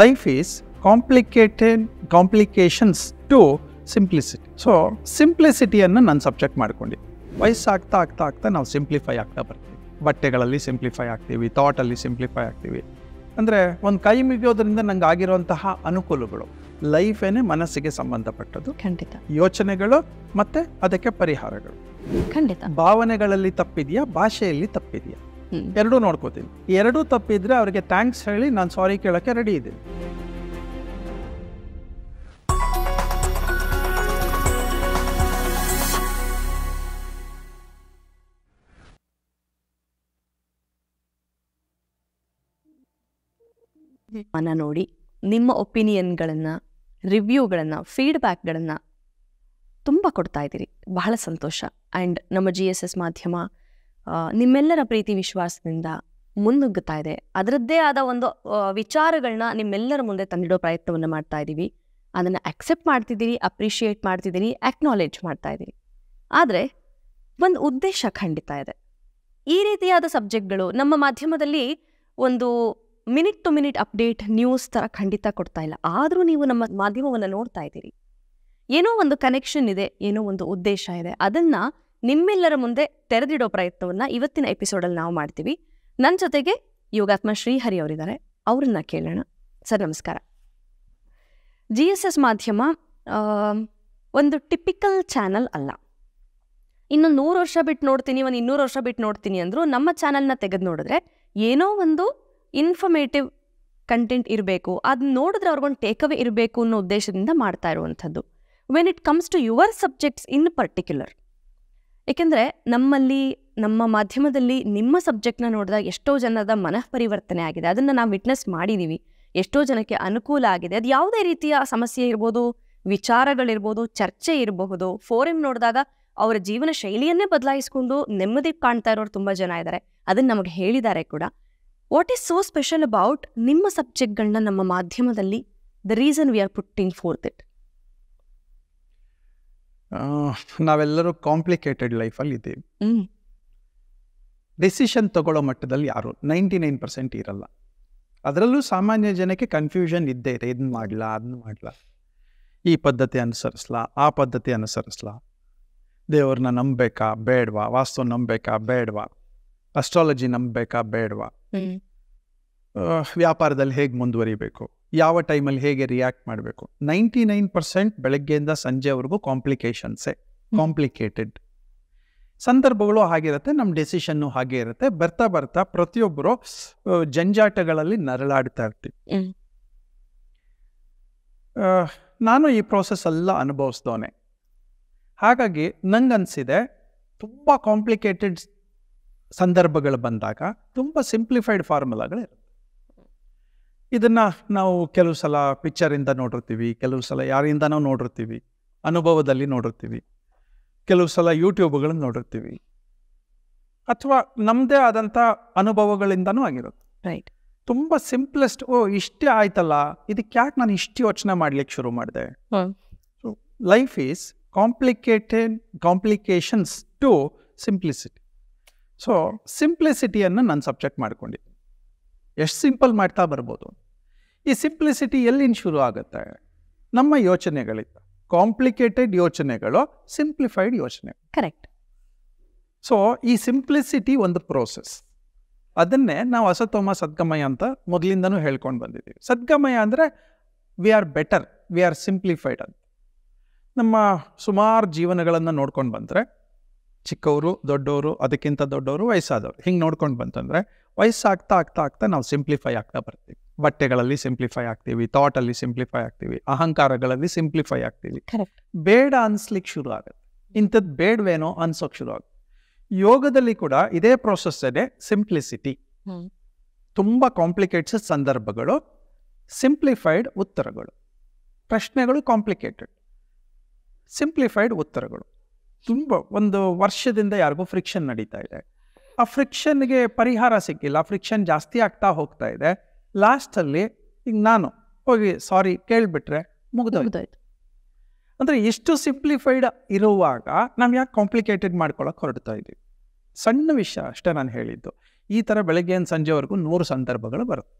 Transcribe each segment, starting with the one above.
life is complicated complications to simplicity so ಸಿಂಪ್ಲಿಸಿಟಿಯನ್ನು ನಾನು subject ಮಾಡ್ಕೊಂಡು ವಯಸ್ಸಾಗ್ತಾ ಆಗ್ತಾ ಆಗ್ತಾ ನಾವು ಸಿಂಪ್ಲಿಫೈ ಆಗ್ತಾ ಬರ್ತೀವಿ ಬಟ್ಟೆಗಳಲ್ಲಿ ಸಿಂಪ್ಲಿಫೈ ಆಗ್ತೀವಿ ಥಾಟಲ್ಲಿ ಸಿಂಪ್ಲಿಫೈ ಆಗ್ತೀವಿ ಅಂದರೆ ಒಂದು ಕೈ ಮುಗಿಯೋದ್ರಿಂದ ನಂಗೆ ಆಗಿರುವಂತಹ ಅನುಕೂಲಗಳು ಲೈಫೇನೆ ಮನಸ್ಸಿಗೆ ಸಂಬಂಧಪಟ್ಟದ್ದು ಖಂಡಿತ ಯೋಚನೆಗಳು ಮತ್ತು ಅದಕ್ಕೆ ಪರಿಹಾರಗಳು ಖಂಡಿತ ಭಾವನೆಗಳಲ್ಲಿ ತಪ್ಪಿದೆಯಾ ಭಾಷೆಯಲ್ಲಿ ತಪ್ಪಿದೆಯಾ ಎರಡೂ ನೋಡ್ಕೋತೀನಿ ಎರಡೂ ತಪ್ಪಿದ್ರೆ ಅವರಿಗೆ ಥ್ಯಾಂಕ್ಸ್ ಹೇಳಿ ನಾನು ಸಾರಿ ಕೇಳೋಕ್ಕೆ ರೆಡಿ ಇದ್ದೀನಿ ಮನ ನೋಡಿ ನಿಮ್ಮ ಒಪಿನಿಯನ್ಗಳನ್ನು ರಿವ್ಯೂಗಳನ್ನು ಫೀಡ್ಬ್ಯಾಕ್ಗಳನ್ನು ತುಂಬ ಕೊಡ್ತಾ ಇದ್ದೀರಿ ಬಹಳ ಸಂತೋಷ ಆ್ಯಂಡ್ ನಮ್ಮ ಜಿ ಎಸ್ ಎಸ್ ಮಾಧ್ಯಮ ನಿಮ್ಮೆಲ್ಲರ ಪ್ರೀತಿ ವಿಶ್ವಾಸದಿಂದ ಮುನ್ನುಗ್ಗುತ್ತಾ ಇದೆ ಅದರದ್ದೇ ಆದ ಒಂದು ವಿಚಾರಗಳನ್ನ ನಿಮ್ಮೆಲ್ಲರ ಮುಂದೆ ತಂದಿಡೋ ಪ್ರಯತ್ನವನ್ನು ಮಾಡ್ತಾ ಇದ್ದೀವಿ ಅದನ್ನು ಅಕ್ಸೆಪ್ಟ್ ಮಾಡ್ತಿದ್ದೀರಿ ಅಪ್ರಿಷಿಯೇಟ್ ಮಾಡ್ತಿದ್ದೀರಿ ಅಕ್ನಾಲೇಜ್ ಮಾಡ್ತಾ ಇದ್ದೀರಿ ಆದರೆ ಒಂದು ಉದ್ದೇಶ ಖಂಡಿತ ಇದೆ ಈ ರೀತಿಯಾದ ಸಬ್ಜೆಕ್ಟ್ಗಳು ನಮ್ಮ ಮಾಧ್ಯಮದಲ್ಲಿ ಒಂದು minute to minute update news ಥರ ಖಂಡಿತ ಕೊಡ್ತಾ ಇಲ್ಲ ಆದರೂ ನೀವು ನಮ್ಮ ಮಾಧ್ಯಮವನ್ನು ನೋಡ್ತಾ ಇದ್ದೀರಿ ಏನೋ ಒಂದು ಕನೆಕ್ಷನ್ ಇದೆ ಏನೋ ಒಂದು ಉದ್ದೇಶ ಇದೆ ಅದನ್ನು ನಿಮ್ಮೆಲ್ಲರ ಮುಂದೆ ತೆರೆದಿಡೋ ಪ್ರಯತ್ನವನ್ನ ಇವತ್ತಿನ ಎಪಿಸೋಡಲ್ಲಿ ನಾವು ಮಾಡ್ತೀವಿ ನನ್ನ ಜೊತೆಗೆ ಯೋಗಾತ್ಮ ಶ್ರೀಹರಿ ಅವರಿದ್ದಾರೆ ಅವ್ರನ್ನ ಕೇಳೋಣ ಸರ್ ನಮಸ್ಕಾರ ಜಿ ಎಸ್ ಎಸ್ ಮಾಧ್ಯಮ ಒಂದು ಟಿಪಿಕಲ್ ಚಾನಲ್ ಅಲ್ಲ ಇನ್ನು ನೂರು ವರ್ಷ ಬಿಟ್ಟು ನೋಡ್ತೀನಿ ಒಂದು ಇನ್ನೂರು ವರ್ಷ ಬಿಟ್ಟು ನೋಡ್ತೀನಿ ಅಂದರೂ ನಮ್ಮ ಚಾನಲ್ನ ತೆಗೆದು ನೋಡಿದ್ರೆ ಏನೋ ಒಂದು ಇನ್ಫಾರ್ಮೇಟಿವ್ ಕಂಟೆಂಟ್ ಇರಬೇಕು ಅದನ್ನ ನೋಡಿದ್ರೆ ಅವ್ರಿಗೊಂದು ಟೇಕವೇ ಇರಬೇಕು ಅನ್ನೋ ಉದ್ದೇಶದಿಂದ ಮಾಡ್ತಾ ಇರುವಂಥದ್ದು when it comes to your subjects in particular ಏಕೆಂದರೆ ನಮ್ಮಲ್ಲಿ ನಮ್ಮ ಮಾಧ್ಯಮದಲ್ಲಿ ನಿಮ್ಮ ಸಬ್ಜೆಕ್ಟ್ನ ನೋಡಿದಾಗ ಎಷ್ಟೋ ಜನದ ಮನಃ ಪರಿವರ್ತನೆ ಆಗಿದೆ ಅದನ್ನು ನಾವು ವಿಟ್ನೆಸ್ ಮಾಡಿದ್ದೀವಿ ಎಷ್ಟೋ ಜನಕ್ಕೆ ಅನುಕೂಲ ಆಗಿದೆ ಅದು ಯಾವುದೇ ರೀತಿಯ ಸಮಸ್ಯೆ ಇರ್ಬೋದು ವಿಚಾರಗಳಿರ್ಬೋದು ಚರ್ಚೆ ಇರಬಹುದು ಫೋರಮ್ ನೋಡಿದಾಗ ಅವರ ಜೀವನ ಶೈಲಿಯನ್ನೇ ಬದಲಾಯಿಸ್ಕೊಂಡು ನೆಮ್ಮದಿ ಕಾಣ್ತಾ ಇರೋರು ತುಂಬ ಜನ ಇದ್ದಾರೆ ಅದನ್ನು ನಮಗೆ ಹೇಳಿದ್ದಾರೆ ಕೂಡ what is so special about ನಿಮ್ಮ ಸಬ್ಜೆಕ್ಟ್ಗಳನ್ನ ನಮ್ಮ ಮಾಧ್ಯಮದಲ್ಲಿ the reason we are putting forth it ನಾವೆಲ್ಲರೂ ಕಾಂಪ್ಲಿಕೇಟೆಡ್ ಲೈಫಲ್ಲಿ ಇದ್ದೀವಿ ಡಿಸಿಷನ್ ತಗೊಳ್ಳೋ ಮಟ್ಟದಲ್ಲಿ ಯಾರು ನೈಂಟಿ ನೈನ್ ಪರ್ಸೆಂಟ್ ಇರಲ್ಲ ಅದರಲ್ಲೂ ಸಾಮಾನ್ಯ ಜನಕ್ಕೆ ಕನ್ಫ್ಯೂಷನ್ ಇದ್ದೇ ಇದೆ ಇದನ್ನ ಮಾಡ್ಲಾ ಅದನ್ನ ಮಾಡಲಾ ಈ ಪದ್ಧತಿ ಅನುಸರಿಸ್ಲಾ ಆ ಪದ್ಧತಿ ಅನುಸರಿಸ್ಲಾ ದೇವ್ರನ್ನ ನಂಬಬೇಕಾ ಬೇಡವಾ ವಾಸ್ತು ನಂಬಬೇಕಾ ಬೇಡವಾ ಅಸ್ಟ್ರಾಲಜಿ ನಂಬಬೇಕಾ ಬೇಡವಾ ವ್ಯಾಪಾರದಲ್ಲಿ ಹೇಗೆ ಮುಂದುವರಿಬೇಕು ಯಾವ ಟೈಮಲ್ಲಿ ಹೇಗೆ ರಿಯಾಕ್ಟ್ ಮಾಡಬೇಕು ನೈಂಟಿ ನೈನ್ ಪರ್ಸೆಂಟ್ ಬೆಳಗ್ಗೆಯಿಂದ ಸಂಜೆವರೆಗೂ ಕಾಂಪ್ಲಿಕೇಶನ್ಸೇ ಕಾಂಪ್ಲಿಕೇಟೆಡ್ ಸಂದರ್ಭಗಳು ಹಾಗಿರುತ್ತೆ ನಮ್ಮ ಡೆಸಿಷನ್ನು ಹಾಗೆ ಇರುತ್ತೆ ಬರ್ತಾ ಬರ್ತಾ ಪ್ರತಿಯೊಬ್ಬರು ಜಂಜಾಟಗಳಲ್ಲಿ ನರಳಾಡ್ತಾ ಇರ್ತೀವಿ ನಾನು ಈ ಪ್ರೋಸೆಸ್ ಎಲ್ಲ ಅನುಭವಿಸ್ದೋನೆ ಹಾಗಾಗಿ ನಂಗನ್ಸಿದೆ ತುಂಬ ಕಾಂಪ್ಲಿಕೇಟೆಡ್ ಸಂದರ್ಭಗಳು ಬಂದಾಗ ತುಂಬ ಸಿಂಪ್ಲಿಫೈಡ್ ಫಾರ್ಮುಲಾಗಳಿರುತ್ತೆ ಇದನ್ನು ನಾವು ಕೆಲವು ಸಲ ಪಿಕ್ಚರಿಂದ ನೋಡಿರ್ತೀವಿ ಕೆಲವು ಸಲ ಯಾರಿಂದನೂ ನೋಡಿರ್ತೀವಿ ಅನುಭವದಲ್ಲಿ ನೋಡಿರ್ತೀವಿ ಕೆಲವು ಸಲ ಯೂಟ್ಯೂಬ್ಗಳನ್ನು ನೋಡಿರ್ತೀವಿ ಅಥವಾ ನಮ್ಮದೇ ಆದಂಥ ಅನುಭವಗಳಿಂದನೂ ಆಗಿರುತ್ತೆ ರೈಟ್ ತುಂಬ ಸಿಂಪ್ಲೆಸ್ಟ್ ಓ ಇಷ್ಟೇ ಆಯ್ತಲ್ಲ ಇದಕ್ಕೆ ಯಾಕೆ ನಾನು ಇಷ್ಟು ಯೋಚನೆ ಮಾಡ್ಲಿಕ್ಕೆ ಶುರು ಮಾಡಿದೆ life is complicated complications to simplicity so ಸಿಂಪ್ಲಿಸಿಟಿಯನ್ನು ನಾನು ಸಬ್ಜೆಕ್ಟ್ ಮಾಡ್ಕೊಂಡಿದ್ದೆ ಎಷ್ಟು ಸಿಂಪಲ್ ಮಾಡ್ತಾ ಬರ್ಬೋದು ಈ ಸಿಂಪ್ಲಿಸಿಟಿ ಎಲ್ಲಿಂದ ಶುರು ಆಗುತ್ತೆ ನಮ್ಮ ಯೋಚನೆಗಳಿಂದ ಕಾಂಪ್ಲಿಕೇಟೆಡ್ ಯೋಚನೆಗಳು ಸಿಂಪ್ಲಿಫೈಡ್ ಯೋಚನೆ ಕರೆಕ್ಟ್ ಸೊ ಈ ಸಿಂಪ್ಲಿಸಿಟಿ ಒಂದು ಪ್ರೋಸೆಸ್ ಅದನ್ನೇ ನಾವು ಅಸತೋಮ ಸದ್ಗಮಯ ಅಂತ ಮೊದಲಿಂದನೂ ಹೇಳ್ಕೊಂಡು ಬಂದಿದ್ದೀವಿ ಸದ್ಗಮಯ ಅಂದರೆ we are better we are simplified ಅಂತ ನಮ್ಮ ಸುಮಾರು ಜೀವನಗಳನ್ನು ನೋಡ್ಕೊಂಡು ಬಂದರೆ ಚಿಕ್ಕವರು ದೊಡ್ಡವರು ಅದಕ್ಕಿಂತ ದೊಡ್ಡವರು ವಯಸ್ಸಾದವರು ಹಿಂಗೆ ನೋಡ್ಕೊಂಡು ಬಂತಂದರೆ ವಯಸ್ಸಾಗ್ತಾ ಆಗ್ತಾ ಆಗ್ತಾ ನಾವು ಸಿಂಪ್ಲಿಫೈ ಆಗ್ತಾ ಬರ್ತೀವಿ ಬಟ್ಟೆಗಳಲ್ಲಿ ಸಿಂಪ್ಲಿಫೈ ಆಗ್ತೀವಿ ಥಾಟ್ ಅಲ್ಲಿ ಸಿಂಪ್ಲಿಫೈ ಆಗ್ತೀವಿ ಅಹಂಕಾರಗಳಲ್ಲಿ ಸಿಂಪ್ಲಿಫೈ ಆಗ್ತೀವಿ ಬೇಡ ಅನ್ಸ್ಲಿಕ್ಕೆ ಶುರು ಆಗುತ್ತೆ ಇಂಥದ್ದು ಬೇಡವೇನೋ ಅನ್ಸೋಕ್ಕೆ ಶುರು ಆಗುತ್ತೆ ಯೋಗದಲ್ಲಿ ಕೂಡ ಇದೇ ಪ್ರೋಸೆಸ್ ಇದೆ ಸಿಂಪ್ಲಿಸಿಟಿ ತುಂಬ ಕಾಂಪ್ಲಿಕೇಟ್ಸ್ ಸಂದರ್ಭಗಳು ಸಿಂಪ್ಲಿಫೈಡ್ ಉತ್ತರಗಳು ಪ್ರಶ್ನೆಗಳು ಕಾಂಪ್ಲಿಕೇಟೆಡ್ ಸಿಂಪ್ಲಿಫೈಡ್ ಉತ್ತರಗಳು ತುಂಬ ಒಂದು ವರ್ಷದಿಂದ ಯಾರಿಗೂ ಫ್ರಿಕ್ಷನ್ ನಡೀತಾ ಇದೆ ಆ ಫ್ರಿಕ್ಷನ್ಗೆ ಪರಿಹಾರ ಸಿಕ್ಕಿಲ್ಲ ಫ್ರಿಕ್ಷನ್ ಜಾಸ್ತಿ ಆಗ್ತಾ ಹೋಗ್ತಾ ಇದೆ ಲಾಸ್ಟಲ್ಲಿ ಈಗ ನಾನು ಹೋಗಿ ಸಾರಿ ಕೇಳಿಬಿಟ್ರೆ ಮುಗ್ದೋಯ್ತು ಅಂದರೆ ಎಷ್ಟು ಸಿಂಪ್ಲಿಫೈಡ್ ಇರುವಾಗ ನಾವು ಯಾಕೆ ಕಾಂಪ್ಲಿಕೇಟೆಡ್ ಮಾಡ್ಕೊಳಕ್ಕೆ ಹೊರಡ್ತಾ ಇದ್ದೀವಿ ಸಣ್ಣ ವಿಷಯ ಅಷ್ಟೇ ನಾನು ಹೇಳಿದ್ದು ಈ ಥರ ಬೆಳಗ್ಗೆಯಿಂದ ಸಂಜೆವರೆಗೂ ನೂರು ಸಂದರ್ಭಗಳು ಬರುತ್ತೆ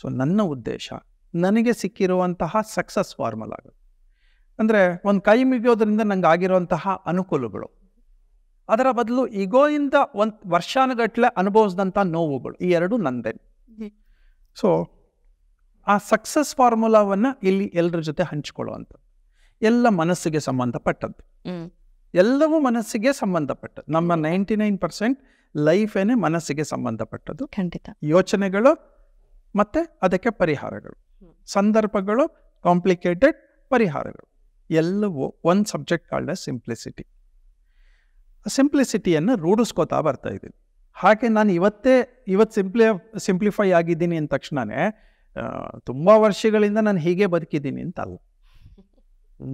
ಸೊ ನನ್ನ ಉದ್ದೇಶ ನನಗೆ ಸಿಕ್ಕಿರುವಂತಹ ಸಕ್ಸಸ್ ಆಗುತ್ತೆ ಅಂದರೆ ಒಂದು ಕೈ ಮುಗಿಯೋದ್ರಿಂದ ನನಗೆ ಆಗಿರುವಂತಹ ಅನುಕೂಲಗಳು ಅದರ ಬದಲು ಈಗೋಯಿಂದ ಒಂದು ವರ್ಷಾನುಗಟ್ಟಲೆ ಅನುಭವಿಸಿದಂಥ ನೋವುಗಳು ಈ ಎರಡು ನಂದೇ ಸೊ ಆ ಸಕ್ಸಸ್ ಫಾರ್ಮುಲಾವನ್ನು ಇಲ್ಲಿ ಎಲ್ಲರ ಜೊತೆ ಹಂಚಿಕೊಳ್ಳುವಂಥ ಎಲ್ಲ ಮನಸ್ಸಿಗೆ ಸಂಬಂಧಪಟ್ಟದ್ದು ಎಲ್ಲವೂ ಮನಸ್ಸಿಗೆ ಸಂಬಂಧಪಟ್ಟದ್ದು ನಮ್ಮ ನೈಂಟಿ ನೈನ್ ಪರ್ಸೆಂಟ್ ಲೈಫೇನೆ ಮನಸ್ಸಿಗೆ ಸಂಬಂಧಪಟ್ಟದ್ದು ಖಂಡಿತ ಯೋಚನೆಗಳು ಮತ್ತೆ ಅದಕ್ಕೆ ಪರಿಹಾರಗಳು ಸಂದರ್ಭಗಳು ಕಾಂಪ್ಲಿಕೇಟೆಡ್ ಪರಿಹಾರಗಳು ಎಲ್ಲವೂ ಒಂದು ಸಬ್ಜೆಕ್ಟ್ ಕಾಲ್ಡ್ ಸಿಂಪ್ಲಿಸಿಟಿ ಸಿಂಪ್ಲಿಸಿಟಿಯನ್ನು ರೂಢಿಸ್ಕೋತಾ ಬರ್ತಾ ಇದ್ದೀವಿ ಹಾಗೆ ನಾನು ಇವತ್ತೇ ಇವತ್ತು ಸಿಂಪ್ಲಿ ಸಿಂಪ್ಲಿಫೈ ಆಗಿದ್ದೀನಿ ಅಂದ ತಕ್ಷಣವೇ ತುಂಬ ವರ್ಷಗಳಿಂದ ನಾನು ಹೀಗೆ ಬದುಕಿದ್ದೀನಿ ಅಂತ ಅಲ್ಲ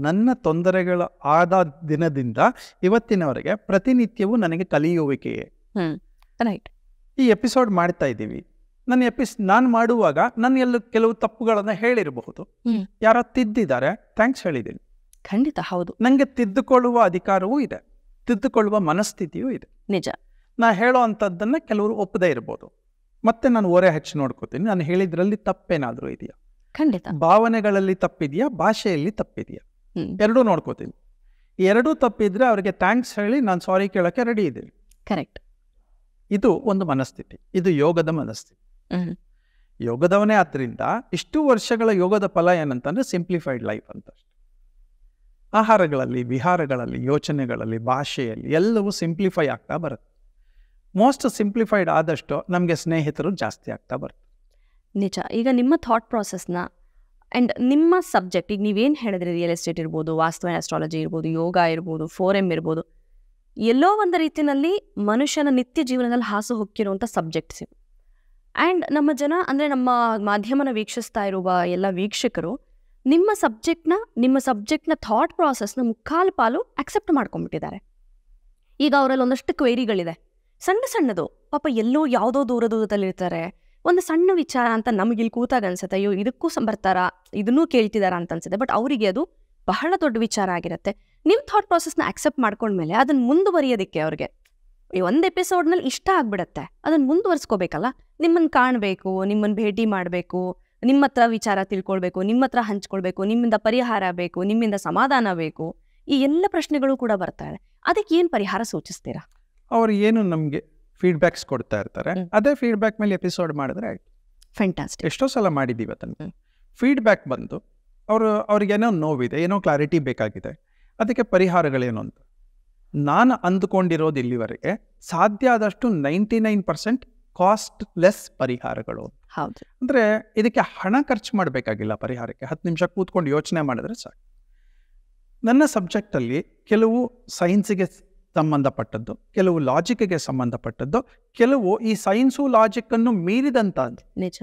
ನನ್ನ ತೊಂದರೆಗಳ ಆದ ದಿನದಿಂದ ಇವತ್ತಿನವರೆಗೆ ಪ್ರತಿನಿತ್ಯವೂ ನನಗೆ ಕಲಿಯುವಿಕೆಯೇ ರೈಟ್ ಈ ಎಪಿಸೋಡ್ ಮಾಡ್ತಾ ಇದ್ದೀವಿ ನನ್ನ ಎಪಿಸ್ ನಾನು ಮಾಡುವಾಗ ನನ್ನ ಎಲ್ಲ ಕೆಲವು ತಪ್ಪುಗಳನ್ನು ಹೇಳಿರಬಹುದು ಯಾರ ತಿದ್ದಿದ್ದಾರೆ ಥ್ಯಾಂಕ್ಸ್ ಹೇಳಿದ್ದೀನಿ ಖಂಡಿತ ಹೌದು ನನಗೆ ತಿದ್ದುಕೊಳ್ಳುವ ಅಧಿಕಾರವೂ ಇದೆ ತಿದ್ದುಕೊಳ್ಳುವ ಮನಸ್ಥಿತಿಯೂ ಇದೆ ನಿಜ ನಾ ಹೇಳೋ ಅಂಥದ್ದನ್ನು ಕೆಲವರು ಒಪ್ಪದೇ ಇರ್ಬೋದು ಮತ್ತೆ ನಾನು ಓರೆ ಹಚ್ಚಿ ನೋಡ್ಕೋತೀನಿ ನಾನು ಹೇಳಿದ್ರಲ್ಲಿ ತಪ್ಪೇನಾದರೂ ಇದೆಯಾ ಖಂಡಿತ ಭಾವನೆಗಳಲ್ಲಿ ತಪ್ಪಿದೆಯಾ ಭಾಷೆಯಲ್ಲಿ ತಪ್ಪಿದೆಯಾ ಎರಡೂ ನೋಡ್ಕೋತೀನಿ ಎರಡೂ ತಪ್ಪಿದ್ರೆ ಅವರಿಗೆ ಥ್ಯಾಂಕ್ಸ್ ಹೇಳಿ ನಾನು ಸಾರಿ ಕೇಳೋಕ್ಕೆ ರೆಡಿ ಇದ್ದೀನಿ ಕರೆಕ್ಟ್ ಇದು ಒಂದು ಮನಸ್ಥಿತಿ ಇದು ಯೋಗದ ಮನಸ್ಥಿತಿ ಯೋಗದವನೇ ಆದ್ರಿಂದ ಇಷ್ಟು ವರ್ಷಗಳ ಯೋಗದ ಫಲ ಏನಂತಂದ್ರೆ ಸಿಂಪ್ಲಿಫೈಡ್ ಲೈಫ್ ಅಂತ ಆಹಾರಗಳಲ್ಲಿ ವಿಹಾರಗಳಲ್ಲಿ ಯೋಚನೆಗಳಲ್ಲಿ ಭಾಷೆಯಲ್ಲಿ ಎಲ್ಲವೂ ಸಿಂಪ್ಲಿಫೈ ಆಗ್ತಾ ಬರುತ್ತೆ ಮೋಸ್ಟ್ ಸಿಂಪ್ಲಿಫೈಡ್ ಆದಷ್ಟು ನಮಗೆ ಸ್ನೇಹಿತರು ಜಾಸ್ತಿ ಆಗ್ತಾ ಬರ್ತದೆ ನಿಜ ಈಗ ನಿಮ್ಮ ಥಾಟ್ ಪ್ರಾಸೆಸ್ನ ಆ್ಯಂಡ್ ನಿಮ್ಮ ಸಬ್ಜೆಕ್ಟ್ ಈಗ ನೀವೇನು ಹೇಳಿದ್ರೆ ರಿಯಲ್ ಎಸ್ಟೇಟ್ ಇರ್ಬೋದು ವಾಸ್ತು ಆ್ಯಂಡ್ ಆಸ್ಟ್ರಾಲಜಿ ಇರ್ಬೋದು ಯೋಗ ಇರ್ಬೋದು ಫೋರ್ ಎಮ್ ಇರ್ಬೋದು ಎಲ್ಲೋ ಒಂದು ರೀತಿಯಲ್ಲಿ ಮನುಷ್ಯನ ನಿತ್ಯ ಜೀವನದಲ್ಲಿ ಹಾಸು ಹೊಕ್ಕಿರುವಂಥ ಸಬ್ಜೆಕ್ಟ್ಸ್ ಅಂಡ್ ಆ್ಯಂಡ್ ನಮ್ಮ ಜನ ಅಂದರೆ ನಮ್ಮ ಮಾಧ್ಯಮನ ವೀಕ್ಷಿಸ್ತಾ ಇರುವ ಎಲ್ಲ ವೀಕ್ಷಕರು ನಿಮ್ಮ ಸಬ್ಜೆಕ್ಟ್ನ ನಿಮ್ಮ ಸಬ್ಜೆಕ್ಟ್ನ ಥಾಟ್ ಪ್ರಾಸೆಸ್ನ ಮುಕ್ಕಾಲು ಪಾಲು ಅಕ್ಸೆಪ್ಟ್ ಮಾಡ್ಕೊಂಡ್ಬಿಟ್ಟಿದ್ದಾರೆ ಈಗ ಅವರಲ್ಲಿ ಒಂದಷ್ಟು ಕ್ವೈರಿಗಳಿದೆ ಸಣ್ಣ ಸಣ್ಣದು ಪಾಪ ಎಲ್ಲೋ ಯಾವುದೋ ದೂರ ದೂರದಲ್ಲಿರ್ತಾರೆ ಒಂದು ಸಣ್ಣ ವಿಚಾರ ಅಂತ ನಮಗೆ ಇಲ್ಲಿ ಕೂತಾಗ ಅನ್ಸುತ್ತೆ ಅಯ್ಯೋ ಇದಕ್ಕೂ ಸಂಬರ್ತಾರ ಇದನ್ನೂ ಕೇಳ್ತಿದಾರ ಅಂತ ಅನ್ಸುತ್ತೆ ಬಟ್ ಅವರಿಗೆ ಅದು ಬಹಳ ದೊಡ್ಡ ವಿಚಾರ ಆಗಿರುತ್ತೆ ನಿಮ್ಮ ಥಾಟ್ ನ ಅಕ್ಸೆಪ್ಟ್ ಮಾಡ್ಕೊಂಡ್ಮೇಲೆ ಅದನ್ನು ಮುಂದುವರಿಯೋದಕ್ಕೆ ಅವ್ರಿಗೆ ಈ ಎಪಿಸೋಡ್ ನಲ್ಲಿ ಇಷ್ಟ ಆಗ್ಬಿಡತ್ತೆ ಅದನ್ನು ಮುಂದುವರಿಸ್ಕೋಬೇಕಲ್ಲ ನಿಮ್ಮನ್ನು ಕಾಣಬೇಕು ನಿಮ್ಮನ್ನು ಭೇಟಿ ಮಾಡಬೇಕು ನಿಮ್ಮ ಹತ್ರ ವಿಚಾರ ತಿಳ್ಕೊಳ್ಬೇಕು ನಿಮ್ಮ ಹತ್ರ ಹಂಚ್ಕೊಳ್ಬೇಕು ನಿಮ್ಮಿಂದ ಪರಿಹಾರ ಬೇಕು ನಿಮ್ಮಿಂದ ಸಮಾಧಾನ ಬೇಕು ಈ ಎಲ್ಲ ಪ್ರಶ್ನೆಗಳು ಕೂಡ ಇದೆ ಅದಕ್ಕೆ ಏನು ಪರಿಹಾರ ಸೂಚಿಸ್ತೀರಾ ಅವರು ಏನು ನಮಗೆ ಫೀಡ್ಬ್ಯಾಕ್ಸ್ ಕೊಡ್ತಾ ಇರ್ತಾರೆ ಅದೇ ಫೀಡ್ಬ್ಯಾಕ್ ಮೇಲೆ ಎಪಿಸೋಡ್ ಮಾಡಿದ್ರೆ ಆಯ್ತು ಎಷ್ಟೋ ಸಲ ಮಾಡಿದ್ದೀವಿ ಅದನ್ನು ಫೀಡ್ಬ್ಯಾಕ್ ಬಂದು ಅವರು ಏನೋ ನೋವಿದೆ ಏನೋ ಕ್ಲಾರಿಟಿ ಬೇಕಾಗಿದೆ ಅದಕ್ಕೆ ಪರಿಹಾರಗಳೇನು ಅಂತ ನಾನು ಅಂದ್ಕೊಂಡಿರೋದು ಇಲ್ಲಿವರೆಗೆ ಸಾಧ್ಯ ಆದಷ್ಟು ನೈಂಟಿ ನೈನ್ ಪರ್ಸೆಂಟ್ ಕಾಸ್ಟ್ ಪರಿಹಾರಗಳು ಹೌದು ಅಂದರೆ ಇದಕ್ಕೆ ಹಣ ಖರ್ಚು ಮಾಡಬೇಕಾಗಿಲ್ಲ ಪರಿಹಾರಕ್ಕೆ ಹತ್ತು ನಿಮಿಷ ಕೂತ್ಕೊಂಡು ಯೋಚನೆ ಮಾಡಿದ್ರೆ ಸಾಕು ನನ್ನ ಸಬ್ಜೆಕ್ಟಲ್ಲಿ ಕೆಲವು ಸೈನ್ಸಿಗೆ ಸಂಬಂಧಪಟ್ಟದ್ದು ಕೆಲವು ಗೆ ಸಂಬಂಧಪಟ್ಟದ್ದು ಕೆಲವು ಈ ಸೈನ್ಸು ಲಾಜಿಕ್ ಅನ್ನು ಮೀರಿದಂತ ನಿಜ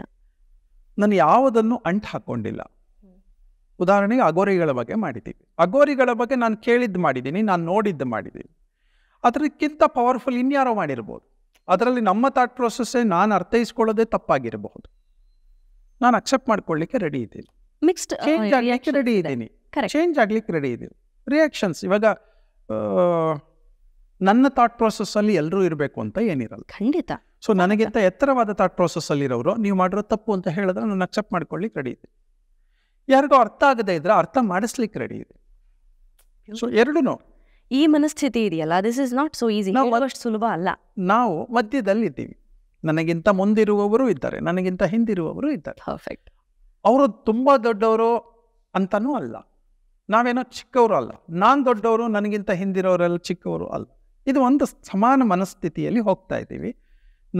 ನಾನು ಯಾವುದನ್ನು ಅಂಟು ಹಾಕೊಂಡಿಲ್ಲ ಉದಾಹರಣೆಗೆ ಅಗೋರಿಗಳ ಬಗ್ಗೆ ಮಾಡಿದ್ದೀವಿ ಅಗೋರಿಗಳ ಬಗ್ಗೆ ನಾನು ಕೇಳಿದ್ದು ಮಾಡಿದ್ದೀನಿ ನಾನು ನೋಡಿದ್ದು ಮಾಡಿದ್ದೀನಿ ಅದಕ್ಕಿಂತ ಪವರ್ಫುಲ್ ಇನ್ಯಾರೋ ಮಾಡಿರ್ಬೋದು ಅದರಲ್ಲಿ ನಮ್ಮ ಥಾಟ್ ಪ್ರೊಸೆಸ್ಸೇ ನಾನು ಅರ್ಥೈಸ್ಕೊಳ್ಳೋದೇ ತಪ್ಪಾಗಿರಬಹುದು ನಾನು ಅಕ್ಸೆಪ್ಟ್ ಮಾಡ್ಕೊಳ್ಳಿಕ್ಕೆ ರೆಡಿ ಇದ್ದೀನಿ ಮಿಕ್ಸ್ಡ್ ಚೇಂಜ್ ಆಗಲಿಕ್ಕೆ ರೆಡಿ ಇದ್ದೀನಿ ಚೇಂಜ್ ಆಗ್ಲಿಕ್ಕೆ ರೆಡಿ ಇದ್ದೀನಿ ರಿಯಾಕ್ಷನ್ಸ್ ಇವಾಗ ನನ್ನ ಥಾಟ್ ಅಲ್ಲಿ ಎಲ್ಲರೂ ಇರಬೇಕು ಅಂತ ಏನಿರಲ್ಲ ಖಂಡಿತ ಸೊ ನನಗಿಂತ ಎತ್ತರವಾದ ಥಾಟ್ ಪ್ರೋಸೆಸ್ಸಲ್ಲಿರೋರು ಇರೋರು ನೀವು ಮಾಡಿರೋ ತಪ್ಪು ಅಂತ ಹೇಳಿದ್ರೆ ನಾನು ಅಕ್ಸೆಪ್ಟ್ ಮಾಡ್ಕೊಳ್ಳಿಕ್ಕೆ ರೆಡಿ ಇದೆ ಯಾರಿಗೂ ಅರ್ಥ ಆಗದೇ ಇದ್ರೆ ಅರ್ಥ ಮಾಡಿಸ್ಲಿಕ್ಕೆ ರೆಡಿ ಇದೆ ಸೊ ಎರಡೂ ಈ ಮನಸ್ಥಿತಿ ಇದೆಯಲ್ಲ this is not so easy ಸುಲಭ ಅಲ್ಲ ನಾವು ಮಧ್ಯದಲ್ಲಿ ಇದ್ದೀವಿ ನನಗಿಂತ ಮುಂದಿರುವವರು ಇದ್ದಾರೆ ನನಗಿಂತ ಹಿಂದಿರುವವರು ಇದ್ದಾರೆ ಪರ್ಫೆಕ್ಟ್ ಅವರು ತುಂಬ ದೊಡ್ಡವರು ಅಂತನೂ ಅಲ್ಲ ನಾವೇನೋ ಚಿಕ್ಕವರು ಅಲ್ಲ ನಾನು ದೊಡ್ಡವರು ನನಗಿಂತ ಹಿಂದಿರೋರೆಲ್ಲ ಚಿಕ್ಕವರು ಅಲ್ಲ ಇದು ಒಂದು ಸಮಾನ ಮನಸ್ಥಿತಿಯಲ್ಲಿ ಹೋಗ್ತಾ ಇದ್ದೀವಿ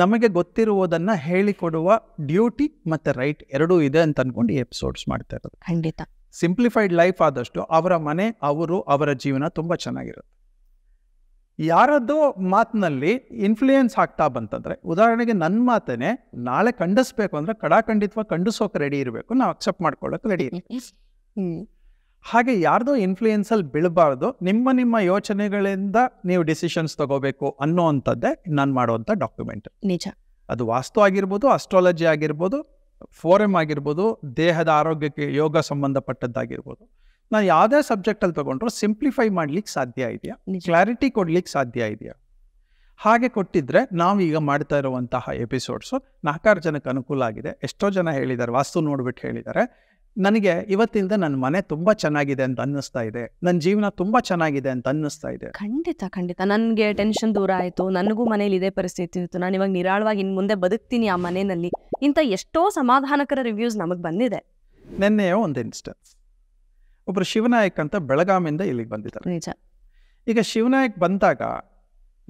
ನಮಗೆ ಗೊತ್ತಿರುವುದನ್ನು ಹೇಳಿಕೊಡುವ ಡ್ಯೂಟಿ ಮತ್ತು ರೈಟ್ ಎರಡೂ ಇದೆ ಅಂತ ಅಂದ್ಕೊಂಡು ಎಪಿಸೋಡ್ಸ್ ಮಾಡ್ತಾ ಇರೋದು ಖಂಡಿತ ಸಿಂಪ್ಲಿಫೈಡ್ ಲೈಫ್ ಆದಷ್ಟು ಅವರ ಮನೆ ಅವರು ಅವರ ಜೀವನ ತುಂಬ ಚೆನ್ನಾಗಿರುತ್ತೆ ಯಾರದ್ದೋ ಮಾತಿನಲ್ಲಿ ಇನ್ಫ್ಲೂಯೆನ್ಸ್ ಆಗ್ತಾ ಬಂತಂದ್ರೆ ಉದಾಹರಣೆಗೆ ನನ್ನ ಮಾತನ್ನೇ ನಾಳೆ ಖಂಡಿಸ್ಬೇಕು ಅಂದ್ರೆ ಕಡಾಖಂಡಿತವಾಗಿ ಖಂಡಿಸೋಕೆ ರೆಡಿ ಇರಬೇಕು ನಾವು ಅಕ್ಸೆಪ್ಟ್ ಮಾಡ್ಕೊಳ್ಳೋಕೆ ರೆಡಿ ಇರಬೇಕು ಹಾಗೆ ಯಾರ್ದೋ ಇನ್ಫ್ಲೂಯೆನ್ಸಲ್ಲಿ ಬೀಳಬಾರ್ದು ನಿಮ್ಮ ನಿಮ್ಮ ಯೋಚನೆಗಳಿಂದ ನೀವು ಡಿಸಿಷನ್ಸ್ ತಗೋಬೇಕು ಅನ್ನೋ ಅಂಥದ್ದೇ ನಾನು ಮಾಡುವಂಥ ಡಾಕ್ಯುಮೆಂಟ್ ನಿಜ ಅದು ವಾಸ್ತು ಆಗಿರ್ಬೋದು ಅಸ್ಟ್ರಾಲಜಿ ಆಗಿರ್ಬೋದು ಫೋರಮ್ ಆಗಿರ್ಬೋದು ದೇಹದ ಆರೋಗ್ಯಕ್ಕೆ ಯೋಗ ಸಂಬಂಧಪಟ್ಟದ್ದಾಗಿರ್ಬೋದು ನಾನು ಯಾವುದೇ ಸಬ್ಜೆಕ್ಟಲ್ಲಿ ತಗೊಂಡ್ರು ಸಿಂಪ್ಲಿಫೈ ಮಾಡ್ಲಿಕ್ಕೆ ಸಾಧ್ಯ ಇದೆಯಾ ಕ್ಲಾರಿಟಿ ಕೊಡ್ಲಿಕ್ಕೆ ಸಾಧ್ಯ ಇದೆಯಾ ಹಾಗೆ ಕೊಟ್ಟಿದ್ರೆ ನಾವು ಈಗ ಮಾಡ್ತಾ ಇರುವಂತಹ ಎಪಿಸೋಡ್ಸು ನಾಲ್ಕಾರು ಜನಕ್ಕೆ ಅನುಕೂಲ ಆಗಿದೆ ಎಷ್ಟೋ ಜನ ಹೇಳಿದ್ದಾರೆ ವಾಸ್ತು ನೋಡ್ಬಿಟ್ಟು ಹೇಳಿದ್ದಾರೆ ನನಗೆ ಇವತ್ತಿಂದ ನನ್ನ ಮನೆ ತುಂಬಾ ಚೆನ್ನಾಗಿದೆ ಅಂತ ಅನ್ನಿಸ್ತಾ ಇದೆ ನನ್ನ ಜೀವನ ತುಂಬಾ ಚೆನ್ನಾಗಿದೆ ಅಂತ ಅನ್ನಿಸ್ತಾ ಇದೆ ಖಂಡಿತ ಖಂಡಿತ ನನ್ಗೆ ಟೆನ್ಷನ್ ದೂರ ಆಯ್ತು ನನಗೂ ಮನೇಲಿ ಇದೇ ಪರಿಸ್ಥಿತಿ ಇತ್ತು ನಾನು ಇವಾಗ ನಿರಾಳವಾಗಿ ಇನ್ ಮುಂದೆ ಬದುಕ್ತೀನಿ ಆ ಮನೆಯಲ್ಲಿ ಇಂತ ಎಷ್ಟೋ ಸಮಾಧಾನಕರ ರಿವ್ಯೂಸ್ ನಮಗ್ ಬಂದಿದೆ ನಿನ್ನೆಯೋ ಒಂದು ಇನ್ಸ್ಟೆನ್ಸ್ ಒಬ್ರು ಶಿವನಾಯಕ್ ಅಂತ ಬೆಳಗಾಮಿಂದ ಇಲ್ಲಿಗೆ ಬಂದಿದ್ದಾರೆ ನಿಜ ಈಗ ಶಿವನಾಯಕ್ ಬಂದಾಗ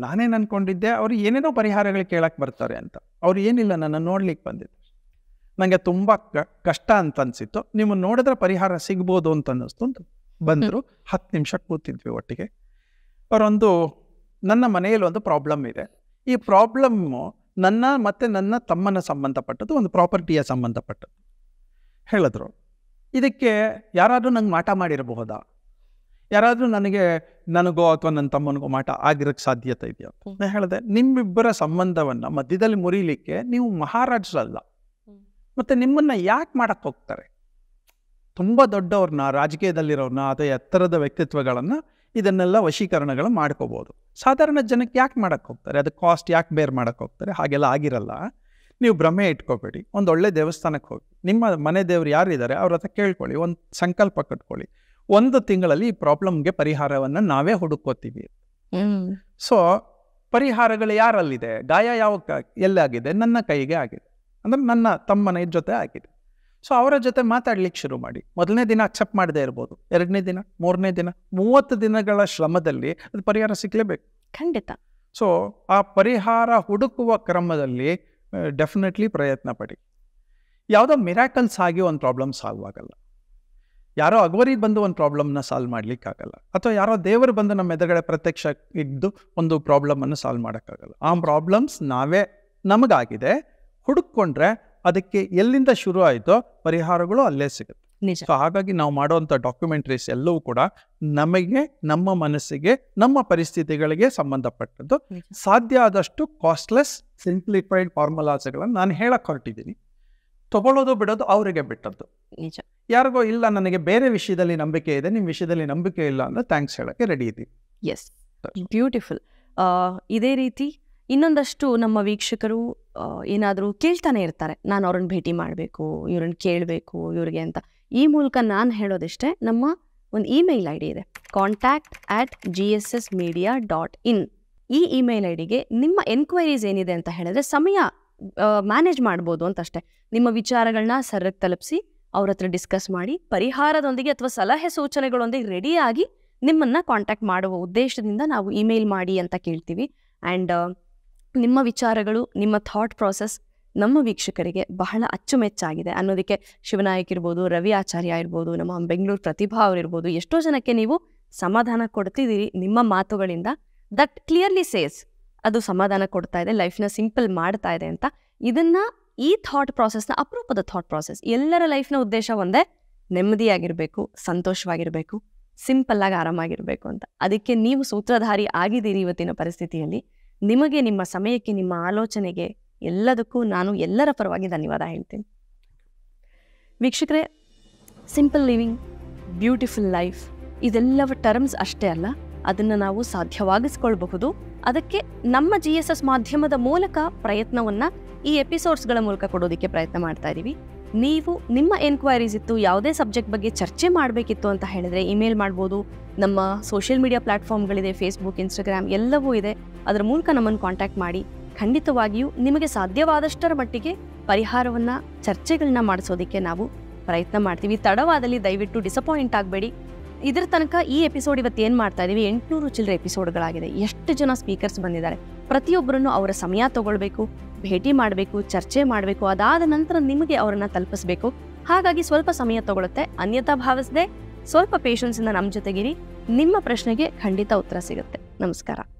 ನಾನೇನ್ ಅನ್ಕೊಂಡಿದ್ದೆ ಅವ್ರು ಏನೇನೋ ಪರಿಹಾರಗಳು ಕೇಳಕ್ ಬರ್ತಾರೆ ಅಂತ ಅವ್ರು ಏನಿಲ್ಲ ನನ್ನ ನೋಡ್ಲಿಕ್ಕೆ ಬಂದಿದ್ದೆ ನನಗೆ ತುಂಬ ಕಷ್ಟ ಅಂತ ಅನಿಸಿತ್ತು ನಿಮ್ಮನ್ನು ನೋಡಿದ್ರೆ ಪರಿಹಾರ ಸಿಗ್ಬೋದು ಅಂತ ಅನ್ನಿಸ್ತು ಅಂತ ಬಂದರು ಹತ್ತು ನಿಮಿಷ ಕೂತಿದ್ವಿ ಒಟ್ಟಿಗೆ ಅವರೊಂದು ನನ್ನ ಮನೆಯಲ್ಲಿ ಒಂದು ಪ್ರಾಬ್ಲಮ್ ಇದೆ ಈ ಪ್ರಾಬ್ಲಮ್ಮು ನನ್ನ ಮತ್ತು ನನ್ನ ತಮ್ಮನ ಸಂಬಂಧಪಟ್ಟದ್ದು ಒಂದು ಪ್ರಾಪರ್ಟಿಯ ಸಂಬಂಧಪಟ್ಟದ್ದು ಹೇಳಿದ್ರು ಇದಕ್ಕೆ ಯಾರಾದರೂ ನಂಗೆ ಮಾಟ ಮಾಡಿರಬಹುದಾ ಯಾರಾದರೂ ನನಗೆ ನನಗೋ ಅಥವಾ ನನ್ನ ತಮ್ಮನಿಗೋ ಮಾಟ ಆಗಿರೋಕ್ಕೆ ಸಾಧ್ಯತೆ ಇದೆಯಾ ನಾನು ಹೇಳಿದೆ ನಿಮ್ಮಿಬ್ಬರ ಸಂಬಂಧವನ್ನು ಮಧ್ಯದಲ್ಲಿ ಮುರಿಲಿಕ್ಕೆ ನೀವು ಮಹಾರಾಜರಲ್ಲ ಮತ್ತು ನಿಮ್ಮನ್ನು ಯಾಕೆ ಮಾಡಕ್ಕೆ ಹೋಗ್ತಾರೆ ತುಂಬ ದೊಡ್ಡವ್ರನ್ನ ರಾಜಕೀಯದಲ್ಲಿರೋನ್ನ ಅಥವಾ ಎತ್ತರದ ವ್ಯಕ್ತಿತ್ವಗಳನ್ನು ಇದನ್ನೆಲ್ಲ ವಶೀಕರಣಗಳು ಮಾಡ್ಕೋಬೋದು ಸಾಧಾರಣ ಜನಕ್ಕೆ ಯಾಕೆ ಮಾಡಕ್ಕೆ ಹೋಗ್ತಾರೆ ಅದು ಕಾಸ್ಟ್ ಯಾಕೆ ಬೇರ್ ಮಾಡಕ್ಕೆ ಹೋಗ್ತಾರೆ ಹಾಗೆಲ್ಲ ಆಗಿರಲ್ಲ ನೀವು ಭ್ರಮೆ ಇಟ್ಕೋಬೇಡಿ ಒಂದು ಒಳ್ಳೆ ದೇವಸ್ಥಾನಕ್ಕೆ ಹೋಗಿ ನಿಮ್ಮ ಮನೆ ದೇವ್ರು ಯಾರಿದ್ದಾರೆ ಅವ್ರ ಹತ್ರ ಕೇಳ್ಕೊಳ್ಳಿ ಒಂದು ಸಂಕಲ್ಪ ಕಟ್ಕೊಳ್ಳಿ ಒಂದು ತಿಂಗಳಲ್ಲಿ ಈ ಪ್ರಾಬ್ಲಮ್ಗೆ ಪರಿಹಾರವನ್ನು ನಾವೇ ಹುಡುಕೋತೀವಿ ಸೊ ಪರಿಹಾರಗಳು ಯಾರಲ್ಲಿದೆ ಗಾಯ ಯಾವ ಎಲ್ಲಾಗಿದೆ ನನ್ನ ಕೈಗೆ ಆಗಿದೆ ಅಂದರೆ ನನ್ನ ತಮ್ಮನ ಜೊತೆ ಆಗಿದೆ ಸೊ ಅವರ ಜೊತೆ ಮಾತಾಡ್ಲಿಕ್ಕೆ ಶುರು ಮಾಡಿ ಮೊದಲನೇ ದಿನ ಅಕ್ಸೆಪ್ಟ್ ಮಾಡದೇ ಇರ್ಬೋದು ಎರಡನೇ ದಿನ ಮೂರನೇ ದಿನ ಮೂವತ್ತು ದಿನಗಳ ಶ್ರಮದಲ್ಲಿ ಅದು ಪರಿಹಾರ ಸಿಗಲೇಬೇಕು ಖಂಡಿತ ಸೊ ಆ ಪರಿಹಾರ ಹುಡುಕುವ ಕ್ರಮದಲ್ಲಿ ಡೆಫಿನೆಟ್ಲಿ ಪ್ರಯತ್ನ ಪಡಿ ಯಾವುದೋ ಮಿರಾಕಲ್ಸ್ ಆಗಿ ಒಂದು ಪ್ರಾಬ್ಲಮ್ ಸಾಲ್ವ್ ಆಗಲ್ಲ ಯಾರೋ ಅಗೋರಿಗೆ ಬಂದು ಒಂದು ಪ್ರಾಬ್ಲಮ್ನ ಸಾಲ್ವ್ ಮಾಡಲಿಕ್ಕಾಗಲ್ಲ ಅಥವಾ ಯಾರೋ ದೇವರು ಬಂದು ನಮ್ಮ ಎದುರುಗಡೆ ಪ್ರತ್ಯಕ್ಷ ಇದ್ದು ಒಂದು ಪ್ರಾಬ್ಲಮನ್ನು ಸಾಲ್ವ್ ಮಾಡೋಕ್ಕಾಗಲ್ಲ ಆ ಪ್ರಾಬ್ಲಮ್ಸ್ ನಾವೇ ನಮಗಾಗಿದೆ ಹುಡುಕೊಂಡ್ರೆ ಅದಕ್ಕೆ ಎಲ್ಲಿಂದ ಶುರು ಆಯಿತೋ ಪರಿಹಾರಗಳು ಅಲ್ಲೇ ಸಿಗುತ್ತೆ ಸೊ ಹಾಗಾಗಿ ನಾವು ಮಾಡುವಂಥ ಡಾಕ್ಯುಮೆಂಟ್ರೀಸ್ ಎಲ್ಲವೂ ಕೂಡ ನಮಗೆ ನಮ್ಮ ಮನಸ್ಸಿಗೆ ನಮ್ಮ ಪರಿಸ್ಥಿತಿಗಳಿಗೆ ಸಂಬಂಧಪಟ್ಟದ್ದು ಸಾಧ್ಯ ಆದಷ್ಟು ಕಾಸ್ಟ್ಲೆಸ್ ಸಿಂಪ್ಲಿಫೈಡ್ ಫಾರ್ಮುಲಾಸ್ಗಳನ್ನು ನಾನು ಹೇಳಕ್ಕೆ ಹೊರಟಿದ್ದೀನಿ ತಗೊಳ್ಳೋದು ಬಿಡೋದು ಅವರಿಗೆ ಬಿಟ್ಟದ್ದು ಯಾರಿಗೋ ಇಲ್ಲ ನನಗೆ ಬೇರೆ ವಿಷಯದಲ್ಲಿ ನಂಬಿಕೆ ಇದೆ ನಿಮ್ಮ ವಿಷಯದಲ್ಲಿ ನಂಬಿಕೆ ಇಲ್ಲ ಅಂದ್ರೆ ಥ್ಯಾಂಕ್ಸ್ ಹೇಳಕ್ಕೆ ರೆಡಿ ಇದ್ದೀನಿ ಎಸ್ ಬ್ಯೂಟಿಫುಲ್ ಇದೇ ರೀತಿ ಇನ್ನೊಂದಷ್ಟು ನಮ್ಮ ವೀಕ್ಷಕರು ಏನಾದರೂ ಕೇಳ್ತಾನೆ ಇರ್ತಾರೆ ನಾನು ಅವ್ರನ್ನ ಭೇಟಿ ಮಾಡಬೇಕು ಇವ್ರನ್ನ ಕೇಳಬೇಕು ಇವ್ರಿಗೆ ಅಂತ ಈ ಮೂಲಕ ನಾನು ಹೇಳೋದಿಷ್ಟೇ ನಮ್ಮ ಒಂದು ಇಮೇಲ್ ಐ ಡಿ ಇದೆ contact at G S S media dot in ಈ ಇಮೇಲ್ ಐ ಡಿಗೆ ನಿಮ್ಮ ಎನ್ಕ್ವೈರೀಸ್ ಏನಿದೆ ಅಂತ ಹೇಳಿದ್ರೆ ಸಮಯ ಮ್ಯಾನೇಜ್ ಮಾಡ್ಬೋದು ಅಂತ ನಿಮ್ಮ ವಿಚಾರಗಳನ್ನ ಸರ್ರಕ್ಕೆ ತಲುಪಿಸಿ ಅವ್ರ ಹತ್ರ ಡಿಸ್ಕಸ್ ಮಾಡಿ ಪರಿಹಾರದೊಂದಿಗೆ ಅಥವಾ ಸಲಹೆ ಸೂಚನೆಗಳೊಂದಿಗೆ ರೆಡಿಯಾಗಿ ನಿಮ್ಮನ್ನು ಕಾಂಟ್ಯಾಕ್ಟ್ ಮಾಡುವ ಉದ್ದೇಶದಿಂದ ನಾವು ಇಮೇಲ್ ಮಾಡಿ ಅಂತ ಕೇಳ್ತೀವಿ ಆ್ಯಂಡ್ ನಿಮ್ಮ ವಿಚಾರಗಳು ನಿಮ್ಮ ಥಾಟ್ ಪ್ರಾಸೆಸ್ ನಮ್ಮ ವೀಕ್ಷಕರಿಗೆ ಬಹಳ ಅಚ್ಚುಮೆಚ್ಚಾಗಿದೆ ಅನ್ನೋದಕ್ಕೆ ಶಿವನಾಯಕ್ ಇರ್ಬೋದು ರವಿ ಆಚಾರ್ಯ ಇರ್ಬೋದು ನಮ್ಮ ಬೆಂಗಳೂರು ಪ್ರತಿಭಾ ಅವರಿರ್ಬೋದು ಎಷ್ಟೋ ಜನಕ್ಕೆ ನೀವು ಸಮಾಧಾನ ಕೊಡ್ತಿದ್ದೀರಿ ನಿಮ್ಮ ಮಾತುಗಳಿಂದ ದಟ್ ಕ್ಲಿಯರ್ಲಿ ಸೇಸ್ ಅದು ಸಮಾಧಾನ ಕೊಡ್ತಾ ಇದೆ ಲೈಫ್ನ ಸಿಂಪಲ್ ಮಾಡ್ತಾ ಇದೆ ಅಂತ ಇದನ್ನ ಈ ಥಾಟ್ ಪ್ರಾಸೆಸ್ನ ಅಪರೂಪದ ಥಾಟ್ ಪ್ರಾಸೆಸ್ ಎಲ್ಲರ ಲೈಫ್ನ ಉದ್ದೇಶ ಒಂದೇ ನೆಮ್ಮದಿಯಾಗಿರಬೇಕು ಸಂತೋಷವಾಗಿರಬೇಕು ಸಿಂಪಲ್ಲಾಗಿ ಆರಾಮಾಗಿರಬೇಕು ಅಂತ ಅದಕ್ಕೆ ನೀವು ಸೂತ್ರಧಾರಿ ಆಗಿದ್ದೀರಿ ಇವತ್ತಿನ ಪರಿಸ್ಥಿತಿಯಲ್ಲಿ ನಿಮಗೆ ನಿಮ್ಮ ಸಮಯಕ್ಕೆ ನಿಮ್ಮ ಆಲೋಚನೆಗೆ ಎಲ್ಲದಕ್ಕೂ ನಾನು ಎಲ್ಲರ ಪರವಾಗಿ ಧನ್ಯವಾದ ಹೇಳ್ತೇನೆ ವೀಕ್ಷಕರೇ ಸಿಂಪಲ್ ಲಿವಿಂಗ್ ಬ್ಯೂಟಿಫುಲ್ ಲೈಫ್ ಇದೆಲ್ಲವ ಟರ್ಮ್ಸ್ ಅಷ್ಟೇ ಅಲ್ಲ ಅದನ್ನು ನಾವು ಸಾಧ್ಯವಾಗಿಸ್ಕೊಳ್ಬಹುದು ಅದಕ್ಕೆ ನಮ್ಮ ಜಿ ಎಸ್ ಎಸ್ ಮಾಧ್ಯಮದ ಮೂಲಕ ಪ್ರಯತ್ನವನ್ನು ಈ ಎಪಿಸೋಡ್ಸ್ಗಳ ಮೂಲಕ ಕೊಡೋದಕ್ಕೆ ಪ್ರಯತ್ನ ಮಾಡ್ತಾ ಇದ್ದೀವಿ ನೀವು ನಿಮ್ಮ ಎನ್ಕ್ವೈರೀಸ್ ಇತ್ತು ಯಾವುದೇ ಸಬ್ಜೆಕ್ಟ್ ಬಗ್ಗೆ ಚರ್ಚೆ ಮಾಡಬೇಕಿತ್ತು ಅಂತ ಹೇಳಿದರೆ ಇಮೇಲ್ ಮಾಡ್ಬೋದು ನಮ್ಮ ಸೋಷಿಯಲ್ ಮೀಡಿಯಾ ಪ್ಲ್ಯಾಟ್ಫಾರ್ಮ್ಗಳಿದೆ ಫೇಸ್ಬುಕ್ ಇನ್ಸ್ಟಾಗ್ರಾಮ್ ಎಲ್ಲವೂ ಇದೆ ಅದರ ಮೂಲಕ ನಮ್ಮನ್ನು ಕಾಂಟ್ಯಾಕ್ಟ್ ಮಾಡಿ ಖಂಡಿತವಾಗಿಯೂ ನಿಮಗೆ ಸಾಧ್ಯವಾದಷ್ಟರ ಮಟ್ಟಿಗೆ ಪರಿಹಾರವನ್ನು ಚರ್ಚೆಗಳನ್ನ ಮಾಡಿಸೋದಕ್ಕೆ ನಾವು ಪ್ರಯತ್ನ ಮಾಡ್ತೀವಿ ತಡವಾದಲ್ಲಿ ದಯವಿಟ್ಟು ಡಿಸಪಾಯಿಂಟ್ ಆಗಬೇಡಿ ಇದ್ರ ತನಕ ಈ ಎಪಿಸೋಡ್ ಇವತ್ತು ಏನು ಮಾಡ್ತಾ ಇದ್ದೀವಿ ಎಂಟುನೂರು ಚಿಲ್ಲರೆ ಎಪಿಸೋಡ್ಗಳಾಗಿದೆ ಎಷ್ಟು ಜನ ಸ್ಪೀಕರ್ಸ್ ಬಂದಿದ್ದಾರೆ ಪ್ರತಿಯೊಬ್ಬರನ್ನು ಅವರ ಸಮಯ ತಗೊಳ್ಬೇಕು ಭೇಟಿ ಮಾಡಬೇಕು ಚರ್ಚೆ ಮಾಡಬೇಕು ಅದಾದ ನಂತರ ನಿಮಗೆ ಅವರನ್ನು ತಲ್ಪಿಸಬೇಕು ಹಾಗಾಗಿ ಸ್ವಲ್ಪ ಸಮಯ ತಗೊಳುತ್ತೆ ಅನ್ಯತಾ ಭಾವಿಸದೆ ಸ್ವಲ್ಪ ಪೇಷನ್ಸಿಂದ ನಮ್ಮ ಜೊತೆಗಿರಿ ನಿಮ್ಮ ಪ್ರಶ್ನೆಗೆ ಖಂಡಿತ ಉತ್ತರ ಸಿಗುತ್ತೆ ನಮಸ್ಕಾರ